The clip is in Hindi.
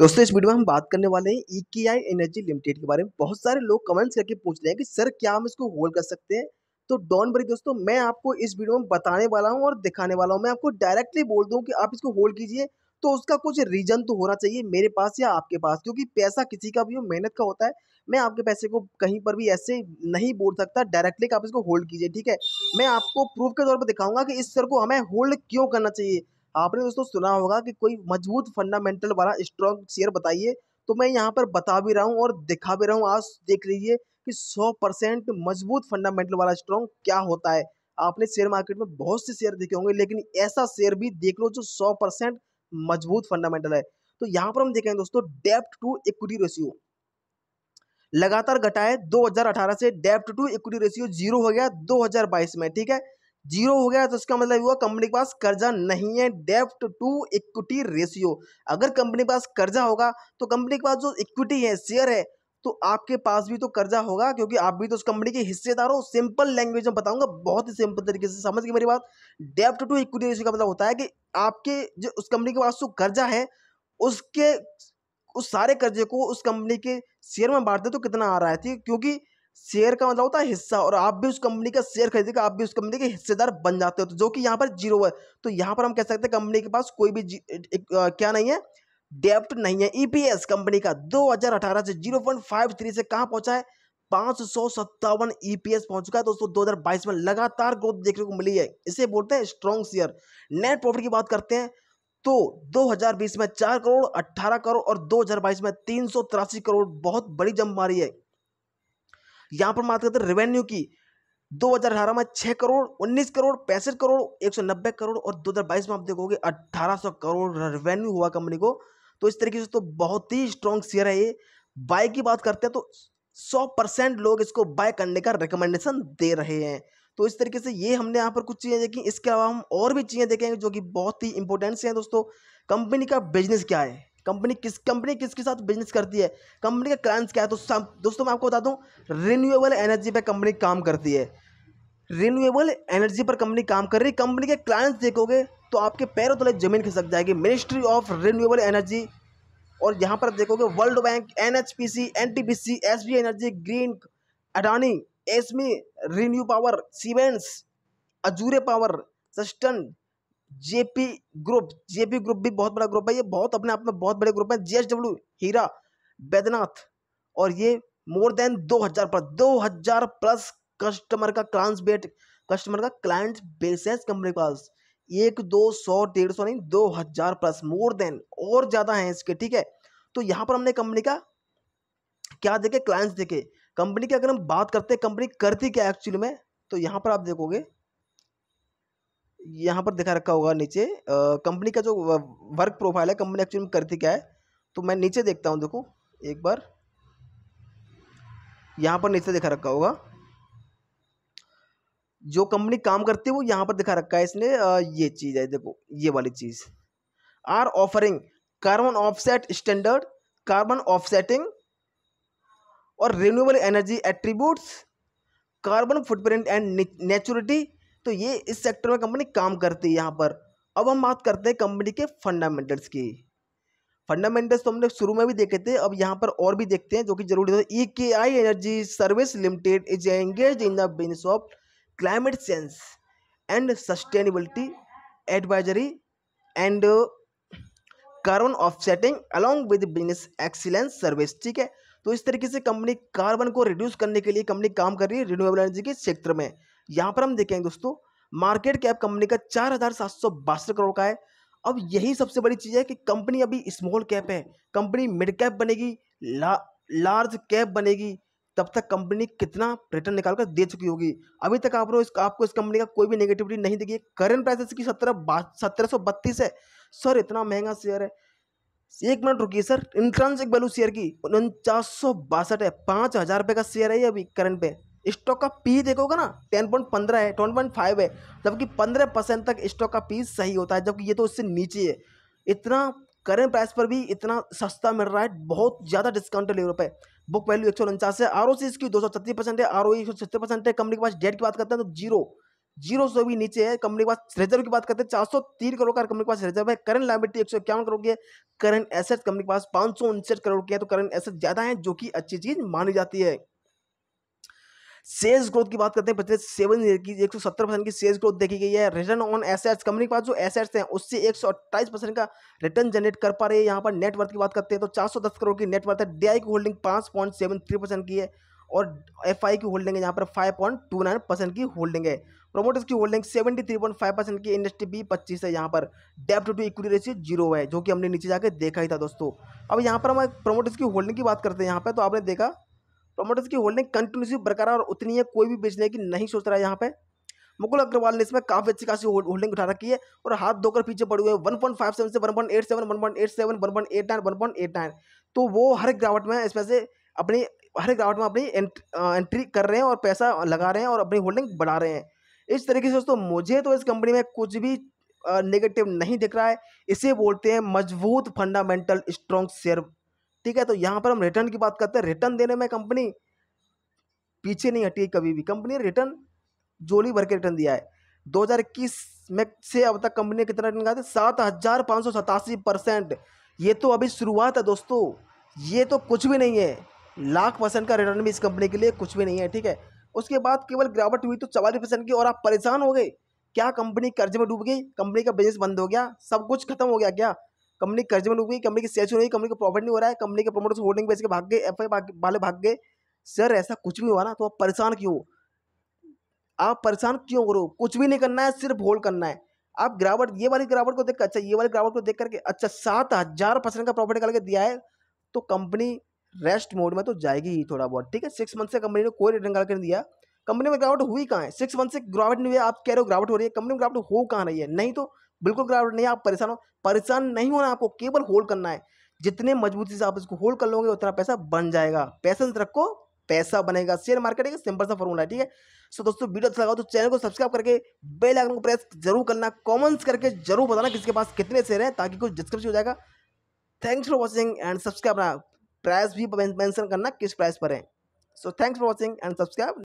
दोस्तों इस वीडियो में हम बात करने वाले हैं ई आई एनर्जी लिमिटेड के बारे में बहुत सारे लोग कमेंट्स करके पूछ रहे हैं कि सर क्या हम इसको होल्ड कर सकते हैं तो डॉन बरी दोस्तों मैं आपको इस वीडियो में बताने वाला हूँ और दिखाने वाला हूँ मैं आपको डायरेक्टली बोल दूँ कि आप इसको होल्ड कीजिए तो उसका कुछ रीजन तो होना चाहिए मेरे पास या आपके पास क्योंकि पैसा किसी का भी हो मेहनत का होता है मैं आपके पैसे को कहीं पर भी ऐसे नहीं बोल सकता डायरेक्टली आप इसको होल्ड कीजिए ठीक है मैं आपको प्रूफ के तौर पर दिखाऊंगा कि इस सर को हमें होल्ड क्यों करना चाहिए आपने दोस्तों सुना होगा कि कोई मजबूत फंडामेंटल वाला स्ट्रॉन्ग शेयर बताइए तो मैं यहाँ पर बता भी रहा हूँ और दिखा भी रहा हूँ आज देख लीजिए कि 100 परसेंट मजबूत फंडामेंटल वाला स्ट्रॉन्ग क्या होता है आपने शेयर मार्केट में बहुत से शेयर देखे होंगे लेकिन ऐसा शेयर भी देख लो जो सौ परसेंट मजबूत फंडामेंटल है तो यहाँ पर हम देखें दोस्तों डेप्ट टू इक्विटी रेशियो लगातार घटाए दो से डेप्ट टू इक्विटी रेशियो जीरो हो गया दो में ठीक है जीरो हो गया तो इसका मतलब हुआ कंपनी के पास कर्जा नहीं है डेफ्ट टू इक्विटी रेशियो अगर कंपनी के पास कर्जा होगा तो कंपनी के पास जो इक्विटी है शेयर है तो आपके पास भी तो कर्जा होगा क्योंकि आप भी तो उस कंपनी के हिस्सेदार हो सिंपल लैंग्वेज में बताऊंगा बहुत ही सिंपल तरीके से समझ के मेरी बात डेप्ट टू इक्विटी रेशियो का मतलब होता है कि आपके जो उस कंपनी के पास जो कर्जा है उसके उस सारे कर्जे को उस कंपनी के शेयर में बांटते तो कितना आ रहा है थी क्योंकि शेयर का मतलब होता है हिस्सा और आप भी उस कंपनी का शेयर खरीदेगा आप भी उस कंपनी के हिस्सेदार बन जाते हो तो जो कि यहाँ पर जीरो है तो यहाँ पर हम कह सकते हैं कंपनी के पास कोई भी एक, आ, क्या नहीं है डेप्ट नहीं है ईपीएस e कंपनी का 2018 से 0.53 से कहाँ पहुँचा है पाँच सौ सत्तावन ई e पहुंच चुका है दोस्तों दो में लगातार ग्रोथ देखने को मिली है इसे बोलते हैं स्ट्रॉन्ग शेयर नेट प्रॉफिट की बात करते हैं तो 2020 में चार करोड़ अट्ठारह करोड़ और 2022 में तीन करोड़ बहुत बड़ी जंप मारी है यहाँ पर बात करते हैं रेवेन्यू की 2018 में 6 करोड़ 19 करोड़ पैंसठ करोड़ 190 करोड़ और 2022 में आप देखोगे 1800 करोड़ रेवेन्यू हुआ कंपनी को तो इस तरीके से तो बहुत ही स्ट्रॉन्ग शेयर है ये बाय की बात करते हैं तो 100 परसेंट लोग इसको बाय करने का रिकमेंडेशन दे रहे हैं तो इस तरीके से ये हमने यहाँ पर कुछ चीज़ें देखी इसके अलावा हम और भी चीज़ें देखेंगे जो कि बहुत ही इंपॉर्टेंट से हैं दोस्तों कंपनी का बिजनेस क्या है कंपनी किस कंपनी किसके साथ बिजनेस करती है कंपनी का क्लाइंट्स क्या है तो दोस्तों मैं आपको बता दूँ रिन्यूएबल एनर्जी पर कंपनी काम करती है रिन्यूएबल एनर्जी पर कंपनी काम कर रही है कंपनी के क्लाइंट्स देखोगे तो आपके पैरों तले जमीन खिसक जाएगी मिनिस्ट्री ऑफ रिन्यूएबल एनर्जी और यहाँ पर देखोगे World Bank N H P C N T P C S B energy green Adani ACME renew power Siemens Azure power सस्टन जेपी ग्रुप जेपी ग्रुप भी बहुत बड़ा ग्रुप है ये बहुत अपने आप में बहुत बड़े ग्रुप है जेएसडब्ल्यू हीरा बैद्यनाथ और ये more than 2000 plus 2000 plus customer का क्लाइंट बेट कस्टमर का क्लाइंट बेस है कंपनी के पास एक दो सौ डेढ़ सौ नहीं दो हज़ार प्लस मोर देन और ज़्यादा है इसके ठीक है तो यहाँ पर हमने कंपनी का क्या देखे क्लाइंट्स देखे कंपनी की अगर हम बात करते हैं कंपनी करती क्या एक्चुअली में तो यहाँ पर आप देखोगे यहाँ पर दिखा रखा होगा नीचे कंपनी का जो वर्क प्रोफाइल है कंपनी एक्चुअली में करती क्या है तो मैं नीचे देखता हूँ देखो एक बार यहाँ पर नीचे दिखा रखा होगा जो कंपनी काम करती है वो यहाँ पर दिखा रखा है इसने ये चीज़ है देखो ये वाली चीज़ our offering carbon offset standard carbon offsetting और renewable energy attributes carbon footprint and neutrality तो ये इस सेक्टर में कंपनी काम करती है यहाँ पर अब हम बात करते हैं कंपनी के फंडामेंटल्स की फंडामेंटल्स तो हमने शुरू में भी देखे थे अब यहाँ पर और भी देखते हैं जो कि जरूरी है E K I energy service limited is engage in the business of climate change and sustainability advisory and carbon offsetting along with business excellence service ठीक है तो इस तरीके से कंपनी कार्बन को रिड्यूस करने के लिए कंपनी काम कर रही है रिन्यूएबल एनर्जी के सेक्टर में यहां पर हम देखेंगे दोस्तों मार्केट कैप कंपनी का चार हज़ार सात सौ बासठ करोड़ का है अब यही सबसे बड़ी चीज़ है कि कंपनी अभी स्मॉल कैप है कंपनी मिड कैप बनेगी ला लार्ज कैप बनेगी तब तक कंपनी कितना रिटर्न निकालकर दे चुकी होगी अभी तक आप इस आपको इस कंपनी का कोई भी नेगेटिविटी नहीं दिखी करंट प्राइस की सत्रह सत्रह सौ बत्तीस है सर इतना महंगा शेयर है एक मिनट रुकिए सर इंट्रांस एक वैल्यू शेयर की उनचास सौ बासठ है पाँच हज़ार रुपये का शेयर है अभी करंट पे स्टॉक का पी देखोगे ना टेन पॉइंट पंद्रह है टेन पॉइंट फाइव है जबकि पंद्रह परसेंट तक स्टॉक का पी सही होता है जबकि ये तो उससे नीचे है इतना करेंट प्राइस पर भी इतना सस्ता मिल रहा है बहुत ज़्यादा डिस्काउंट है लेवर बुक वैल्यू एक सौ उनचास है आर ओ सी इसकी दो सौ छत्तीस परसेंट है आर ओ e एक सौ छत्तीस परसेंट है कंपनी के पास डेट की बात करते हैं तो जीरो जीरो सौ भी नीचे है कंपनी के पास रिजर्व की बात करते हैं चार सौ तीन करोड़ का कंपनी के पास रिजर्व है करंट लाइबिलिटी एक सौ इक्यावन करोड़ की है करंट एसेट कंपनी के पास पाँच सौ उनसठ करोड़ की है तो करंट एसेट ज़्यादा है जो कि अच्छी चीज़ मानी जाती है सेल्स ग्रोथ की बात करते हैं पिछले सेवन ईयर की एक परसेंट की सेल्स ग्रोथ देखी गई है रिटर्न ऑन एसेट्स कंपनी के पास जो एसेट्स हैं उससे एक परसेंट का रिटर्न जनरेट कर पा रही है यहाँ पर नेटवर्थ की बात करते हैं तो चार करोड़ की नेटवर्थ है डी की होल्डिंग पाँच की है और एफ की होल्डिंग है यहाँ पर फाइव परसेंट की होल्डिंग है प्रोमोटर्स की होल्डिंग 73.5 परसेंट की इंडस्ट्री बी 25 है यहाँ पर डेप्ट टू इक्विटी रेशियो जीरो है जो कि हमने नीचे जाके देखा ही था दोस्तों अब यहाँ पर हम प्रोमोटर्स की होल्डिंग की बात करते हैं यहाँ पर तो आपने देखा प्रमोटर्स की होल्डिंग कंटिन्यूसली बरकरार उतनी है कोई भी बेचने की नहीं सोच रहा है यहाँ पे मुकुल अग्रवाल ने इसमें काफ़ी अच्छी खासी होल्डिंग उठा रखी है और हाथ धोकर पीछे पड़े हुए वन पॉइंट फाइव सेवन से one point eight seven one point eight seven one point eight nine one point eight nine तो वो हर गिरावट में इसमें से अपनी हर गिरावट में अपनी एंट्री कर रहे हैं और पैसा लगा रहे हैं और अपनी होल्डिंग बढ़ा रहे हैं इस तरीके से दोस्तों मुझे तो इस कंपनी में कुछ भी नेगेटिव नहीं दिख रहा है इसे बोलते हैं मजबूत फंडामेंटल स्ट्रॉन्ग शेयर ठीक है तो यहाँ पर हम रिटर्न की बात करते हैं रिटर्न देने में कंपनी पीछे नहीं हटी कभी भी कंपनी ने रिटर्न जोली भर के रिटर्न दिया है 2021 में से अब तक कंपनी ने कितना रिटर्न था सात हज़ार पाँच सौ सतासी परसेंट ये तो अभी शुरुआत है दोस्तों ये तो कुछ भी नहीं है लाख परसेंट का रिटर्न भी इस कंपनी के लिए कुछ भी नहीं है ठीक है उसके बाद केवल गिरावट हुई तो चवालीस परसेंट की और आप परेशान हो गए क्या कंपनी कर्ज में डूब गई कंपनी का बिजनेस बंद हो गया सब कुछ खत्म हो गया क्या कंपनी कर्ज में डूब गई कंपनी की सेल्स नहीं कंपनी का प्रॉफिट नहीं हो रहा है कंपनी के प्रमोटर्स होल्डिंग बेच के भाग गए एफ वाले भाग गए सर ऐसा कुछ भी हुआ ना तो आप परेशान क्यों आप परेशान क्यों करो कुछ भी नहीं करना है सिर्फ होल्ड करना है आप गिरावट ये वाली गिरावट को देख अच्छा ये वाली गिरावट को देख करके अच्छा सात हज़ार परसेंट का प्रॉफिट निकाल दिया है तो कंपनी रेस्ट मोड में तो जाएगी ही थोड़ा बहुत ठीक है सिक्स मंथ से कंपनी ने कोई रिटर्न करके दिया कंपनी में गिरावट हुई कहाँ है सिक्स मंथ से गिरावट नहीं हुई आप कह रहे हो गिरावट हो रही है कंपनी में गिरावट हो कहाँ रही है नहीं तो बिल्कुल गिरावट नहीं आप परेशान हो परेशान नहीं होना आपको केवल होल्ड करना है जितने मजबूती से आप इसको होल्ड कर लोगे उतना पैसा बन जाएगा पैसेंस रखो पैसा बनेगा शेयर मार्केट एक सिंपल सा फॉर्मूला है ठीक है सो दोस्तों वीडियो अच्छा लगा तो चैनल को सब्सक्राइब करके बेल आइकन को प्रेस जरूर करना कमेंट्स करके जरूर बताना किसके पास कितने शेयर हैं ताकि कुछ डिस्क्रिप्शन हो जाएगा thanks for watching and subscribe price भी मैंसन करना किस प्राइस पर है so thanks for watching and subscribe